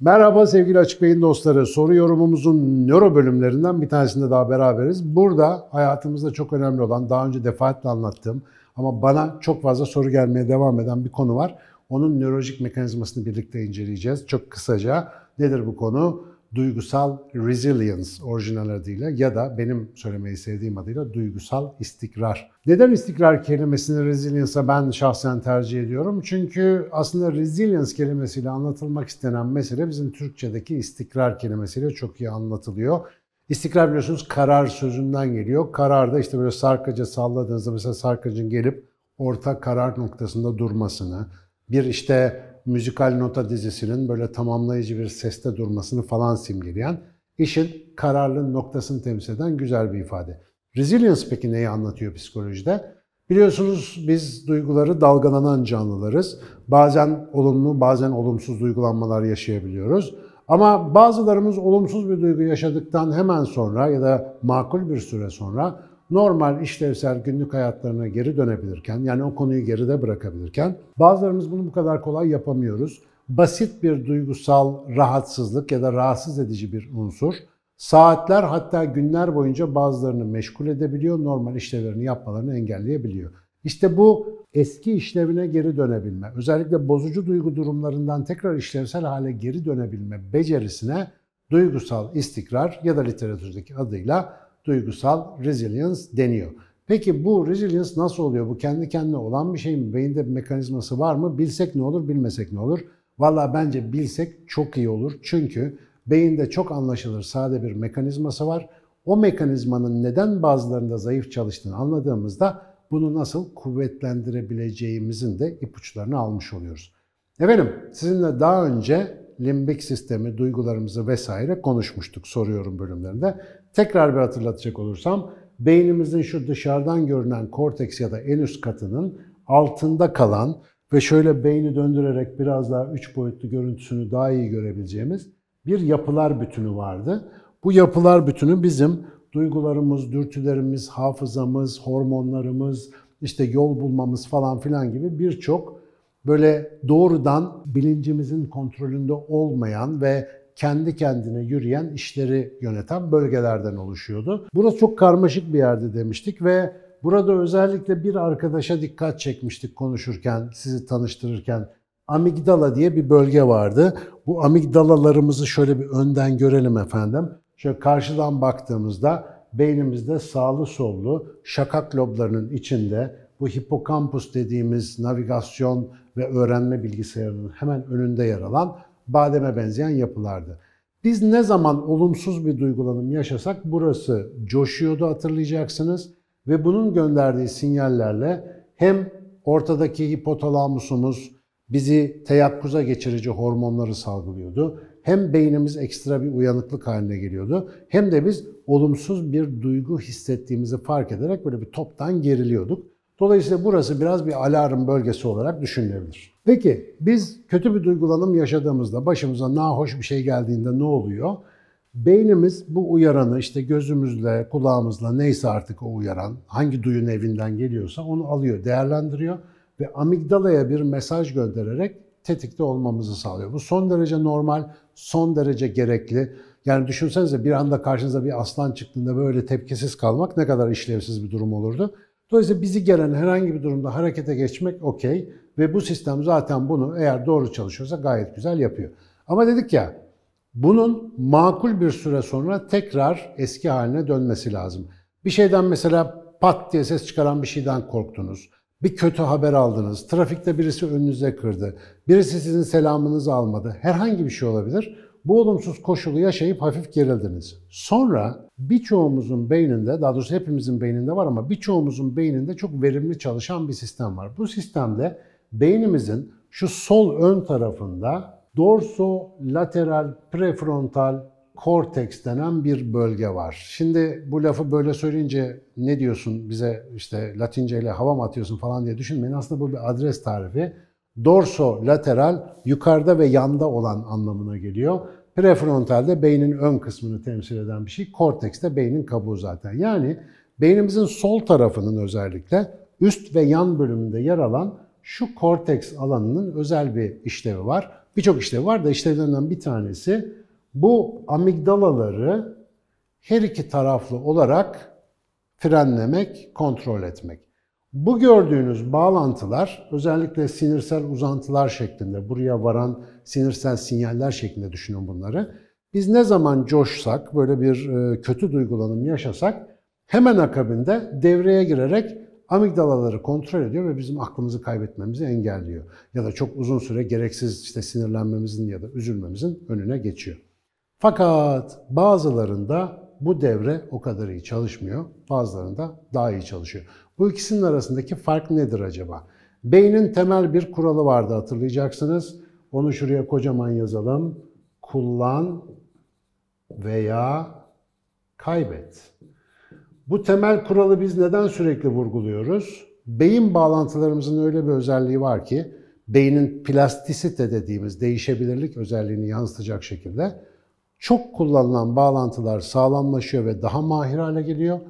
Merhaba sevgili Açık Beyin dostları. Soru yorumumuzun nöro bölümlerinden bir tanesinde daha beraberiz. Burada hayatımızda çok önemli olan, daha önce defaatle anlattığım ama bana çok fazla soru gelmeye devam eden bir konu var. Onun nörolojik mekanizmasını birlikte inceleyeceğiz. Çok kısaca nedir bu konu? duygusal resilience orijinal adıyla ya da benim söylemeyi sevdiğim adıyla duygusal istikrar. Neden istikrar kelimesini resilience'a ben şahsen tercih ediyorum? Çünkü aslında resilience kelimesiyle anlatılmak istenen mesele bizim Türkçedeki istikrar kelimesiyle çok iyi anlatılıyor. İstikrar biliyorsunuz karar sözünden geliyor. Karar da işte böyle sarkaca salladığınızda mesela sarkacın gelip orta karar noktasında durmasını, bir işte müzikal nota dizisinin böyle tamamlayıcı bir seste durmasını falan simgeleyen, işin kararlı noktasını temsil eden güzel bir ifade. Resilience peki neyi anlatıyor psikolojide? Biliyorsunuz biz duyguları dalgalanan canlılarız. Bazen olumlu, bazen olumsuz duygulanmalar yaşayabiliyoruz. Ama bazılarımız olumsuz bir duygu yaşadıktan hemen sonra ya da makul bir süre sonra normal işlevsel günlük hayatlarına geri dönebilirken, yani o konuyu geride bırakabilirken, bazılarımız bunu bu kadar kolay yapamıyoruz. Basit bir duygusal rahatsızlık ya da rahatsız edici bir unsur, saatler hatta günler boyunca bazılarını meşgul edebiliyor, normal işlevlerini yapmalarını engelleyebiliyor. İşte bu eski işlevine geri dönebilme, özellikle bozucu duygu durumlarından tekrar işlevsel hale geri dönebilme becerisine duygusal istikrar ya da literatürdeki adıyla duygusal resilience deniyor. Peki bu resilience nasıl oluyor? Bu kendi kendine olan bir şey mi? Beyinde bir mekanizması var mı? Bilsek ne olur, bilmesek ne olur? Valla bence bilsek çok iyi olur. Çünkü beyinde çok anlaşılır sade bir mekanizması var. O mekanizmanın neden bazılarında zayıf çalıştığını anladığımızda bunu nasıl kuvvetlendirebileceğimizin de ipuçlarını almış oluyoruz. Efendim sizinle daha önce limbik sistemi, duygularımızı vesaire konuşmuştuk soruyorum bölümlerinde tekrar bir hatırlatacak olursam beynimizin şu dışarıdan görünen korteks ya da en üst katının altında kalan ve şöyle beyni döndürerek biraz daha üç boyutlu görüntüsünü daha iyi görebileceğimiz bir yapılar bütünü vardı. Bu yapılar bütünü bizim duygularımız, dürtülerimiz, hafızamız, hormonlarımız, işte yol bulmamız falan filan gibi birçok böyle doğrudan bilincimizin kontrolünde olmayan ve kendi kendine yürüyen işleri yöneten bölgelerden oluşuyordu. Burası çok karmaşık bir yerdi demiştik ve burada özellikle bir arkadaşa dikkat çekmiştik konuşurken, sizi tanıştırırken. Amigdala diye bir bölge vardı. Bu amigdalalarımızı şöyle bir önden görelim efendim. Şöyle karşıdan baktığımızda beynimizde sağlı sollu şakak loblarının içinde bu hipokampus dediğimiz navigasyon ve öğrenme bilgisayarının hemen önünde yer alan bademe benzeyen yapılardı. Biz ne zaman olumsuz bir duygulanım yaşasak burası coşuyordu hatırlayacaksınız ve bunun gönderdiği sinyallerle hem ortadaki hipotalamusumuz bizi teyakkuza geçirici hormonları salgılıyordu. Hem beynimiz ekstra bir uyanıklık haline geliyordu hem de biz olumsuz bir duygu hissettiğimizi fark ederek böyle bir toptan geriliyorduk. Dolayısıyla burası biraz bir alarm bölgesi olarak düşünülebilir. Peki biz kötü bir duygulanım yaşadığımızda, başımıza nahoş bir şey geldiğinde ne oluyor? Beynimiz bu uyaranı işte gözümüzle, kulağımızla neyse artık o uyaran, hangi duyun evinden geliyorsa onu alıyor, değerlendiriyor ve amigdalaya bir mesaj göndererek tetikte olmamızı sağlıyor. Bu son derece normal, son derece gerekli. Yani düşünsenize bir anda karşınıza bir aslan çıktığında böyle tepkisiz kalmak ne kadar işlevsiz bir durum olurdu. Dolayısıyla bizi gelen herhangi bir durumda harekete geçmek okey ve bu sistem zaten bunu eğer doğru çalışıyorsa gayet güzel yapıyor. Ama dedik ya bunun makul bir süre sonra tekrar eski haline dönmesi lazım. Bir şeyden mesela pat diye ses çıkaran bir şeyden korktunuz. Bir kötü haber aldınız. Trafikte birisi önünüze kırdı. Birisi sizin selamınızı almadı. Herhangi bir şey olabilir. Bu olumsuz koşulu yaşayıp hafif gerildiniz. Sonra birçoğumuzun beyninde, daha doğrusu hepimizin beyninde var ama birçoğumuzun beyninde çok verimli çalışan bir sistem var. Bu sistemde beynimizin şu sol ön tarafında dorso lateral prefrontal korteks denen bir bölge var. Şimdi bu lafı böyle söyleyince ne diyorsun bize işte Latince ile hava mı atıyorsun falan diye düşünmeyin. Aslında bu bir adres tarifi. Dorso lateral yukarıda ve yanda olan anlamına geliyor. Prefrontalde beynin ön kısmını temsil eden bir şey. Korteks de beynin kabuğu zaten. Yani beynimizin sol tarafının özellikle üst ve yan bölümünde yer alan şu korteks alanının özel bir işlevi var. Birçok işlevi var da işlevlerinden bir tanesi bu amigdalaları her iki taraflı olarak frenlemek, kontrol etmek. Bu gördüğünüz bağlantılar özellikle sinirsel uzantılar şeklinde, buraya varan sinirsel sinyaller şeklinde düşünün bunları. Biz ne zaman coşsak, böyle bir e, kötü duygulanım yaşasak hemen akabinde devreye girerek amigdalaları kontrol ediyor ve bizim aklımızı kaybetmemizi engelliyor. Ya da çok uzun süre gereksiz işte sinirlenmemizin ya da üzülmemizin önüne geçiyor. Fakat bazılarında bu devre o kadar iyi çalışmıyor, bazılarında daha iyi çalışıyor. Bu ikisinin arasındaki fark nedir acaba? Beynin temel bir kuralı vardı hatırlayacaksınız. Onu şuraya kocaman yazalım. Kullan veya kaybet. Bu temel kuralı biz neden sürekli vurguluyoruz? Beyin bağlantılarımızın öyle bir özelliği var ki beynin plastisite dediğimiz değişebilirlik özelliğini yansıtacak şekilde çok kullanılan bağlantılar sağlamlaşıyor ve daha mahir hale geliyor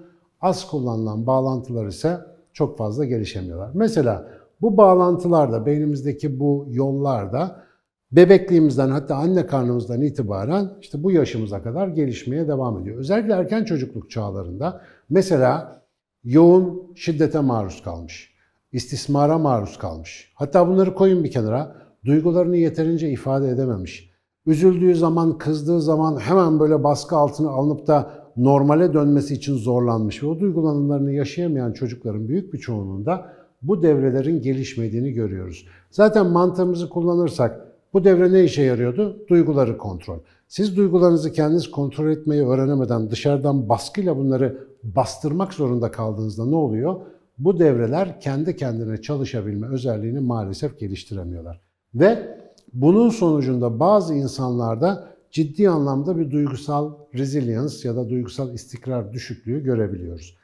Az kullanılan bağlantılar ise çok fazla gelişemiyorlar. Mesela bu bağlantılarda, beynimizdeki bu yollarda bebekliğimizden hatta anne karnımızdan itibaren işte bu yaşımıza kadar gelişmeye devam ediyor. Özellikle erken çocukluk çağlarında mesela yoğun şiddete maruz kalmış, istismara maruz kalmış. Hatta bunları koyun bir kenara, duygularını yeterince ifade edememiş. Üzüldüğü zaman, kızdığı zaman hemen böyle baskı altına alınıp da normale dönmesi için zorlanmış ve o duygulanımlarını yaşayamayan çocukların büyük bir çoğunluğunda bu devrelerin gelişmediğini görüyoruz. Zaten mantığımızı kullanırsak bu devre ne işe yarıyordu? Duyguları kontrol. Siz duygularınızı kendiniz kontrol etmeyi öğrenemeden dışarıdan baskıyla bunları bastırmak zorunda kaldığınızda ne oluyor? Bu devreler kendi kendine çalışabilme özelliğini maalesef geliştiremiyorlar. Ve bunun sonucunda bazı insanlarda ciddi anlamda bir duygusal resilience ya da duygusal istikrar düşüklüğü görebiliyoruz.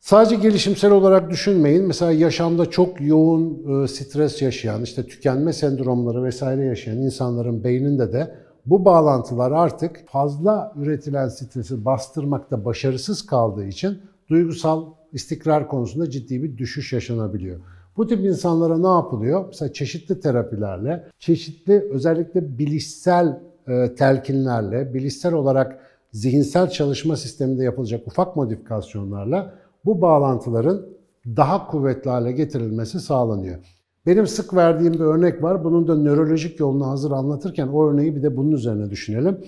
Sadece gelişimsel olarak düşünmeyin. Mesela yaşamda çok yoğun e, stres yaşayan, işte tükenme sendromları vesaire yaşayan insanların beyninde de bu bağlantılar artık fazla üretilen stresi bastırmakta başarısız kaldığı için duygusal istikrar konusunda ciddi bir düşüş yaşanabiliyor. Bu tip insanlara ne yapılıyor? Mesela çeşitli terapilerle, çeşitli özellikle bilişsel e, telkinlerle, bilişsel olarak zihinsel çalışma sisteminde yapılacak ufak modifikasyonlarla bu bağlantıların daha kuvvetli hale getirilmesi sağlanıyor. Benim sık verdiğim bir örnek var. Bunun da nörolojik yolunu hazır anlatırken o örneği bir de bunun üzerine düşünelim.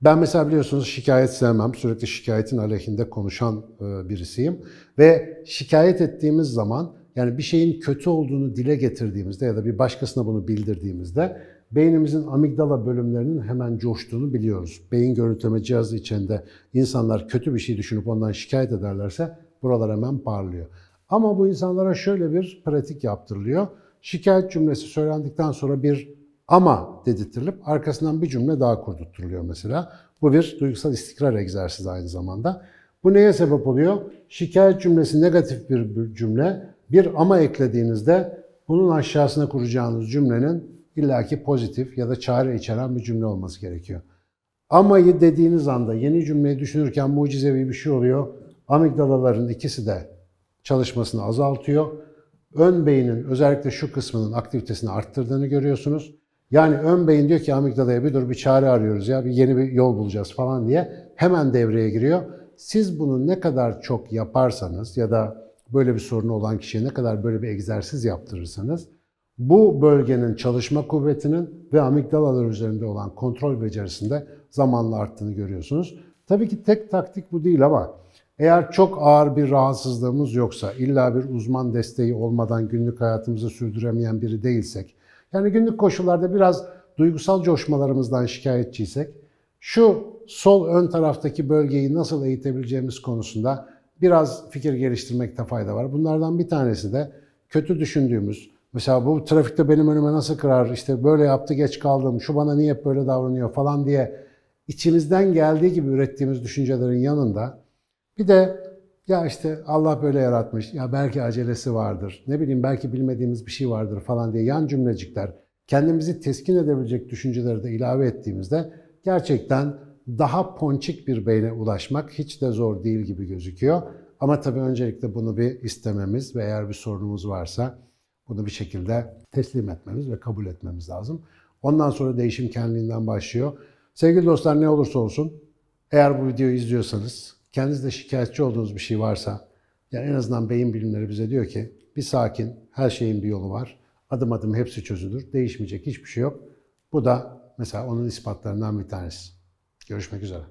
Ben mesela biliyorsunuz şikayet sevmem. Sürekli şikayetin aleyhinde konuşan e, birisiyim. Ve şikayet ettiğimiz zaman yani bir şeyin kötü olduğunu dile getirdiğimizde ya da bir başkasına bunu bildirdiğimizde Beynimizin amigdala bölümlerinin hemen coştuğunu biliyoruz. Beyin görüntüleme cihazı içinde insanlar kötü bir şey düşünüp ondan şikayet ederlerse buralar hemen parlıyor. Ama bu insanlara şöyle bir pratik yaptırılıyor. Şikayet cümlesi söylendikten sonra bir ama dedirtilip arkasından bir cümle daha kurdurtturuluyor mesela. Bu bir duygusal istikrar egzersizi aynı zamanda. Bu neye sebep oluyor? Şikayet cümlesi negatif bir cümle. Bir ama eklediğinizde bunun aşağısına kuracağınız cümlenin illaki pozitif ya da çare içeren bir cümle olması gerekiyor. Amayı dediğiniz anda yeni cümleyi düşünürken mucizevi bir şey oluyor. Amigdalaların ikisi de çalışmasını azaltıyor. Ön beynin özellikle şu kısmının aktivitesini arttırdığını görüyorsunuz. Yani ön beyin diyor ki amigdalaya bir dur bir çare arıyoruz ya bir yeni bir yol bulacağız falan diye hemen devreye giriyor. Siz bunu ne kadar çok yaparsanız ya da böyle bir sorunu olan kişiye ne kadar böyle bir egzersiz yaptırırsanız bu bölgenin çalışma kuvvetinin ve amigdalalar üzerinde olan kontrol becerisinde zamanla arttığını görüyorsunuz. Tabii ki tek taktik bu değil ama eğer çok ağır bir rahatsızlığımız yoksa, illa bir uzman desteği olmadan günlük hayatımızı sürdüremeyen biri değilsek, yani günlük koşullarda biraz duygusal coşmalarımızdan şikayetçiysek, şu sol ön taraftaki bölgeyi nasıl eğitebileceğimiz konusunda biraz fikir geliştirmekte fayda var. Bunlardan bir tanesi de kötü düşündüğümüz, Mesela bu trafikte benim önüme nasıl kırar, işte böyle yaptı geç kaldım, şu bana niye böyle davranıyor falan diye içimizden geldiği gibi ürettiğimiz düşüncelerin yanında bir de ya işte Allah böyle yaratmış, ya belki acelesi vardır, ne bileyim belki bilmediğimiz bir şey vardır falan diye yan cümlecikler kendimizi teskin edebilecek düşünceleri de ilave ettiğimizde gerçekten daha ponçik bir beyne ulaşmak hiç de zor değil gibi gözüküyor. Ama tabii öncelikle bunu bir istememiz ve eğer bir sorunumuz varsa bunu bir şekilde teslim etmemiz ve kabul etmemiz lazım. Ondan sonra değişim kendiliğinden başlıyor. Sevgili dostlar ne olursa olsun eğer bu videoyu izliyorsanız kendinizde şikayetçi olduğunuz bir şey varsa yani en azından beyin bilimleri bize diyor ki bir sakin her şeyin bir yolu var. Adım adım hepsi çözülür. Değişmeyecek hiçbir şey yok. Bu da mesela onun ispatlarından bir tanesi. Görüşmek üzere.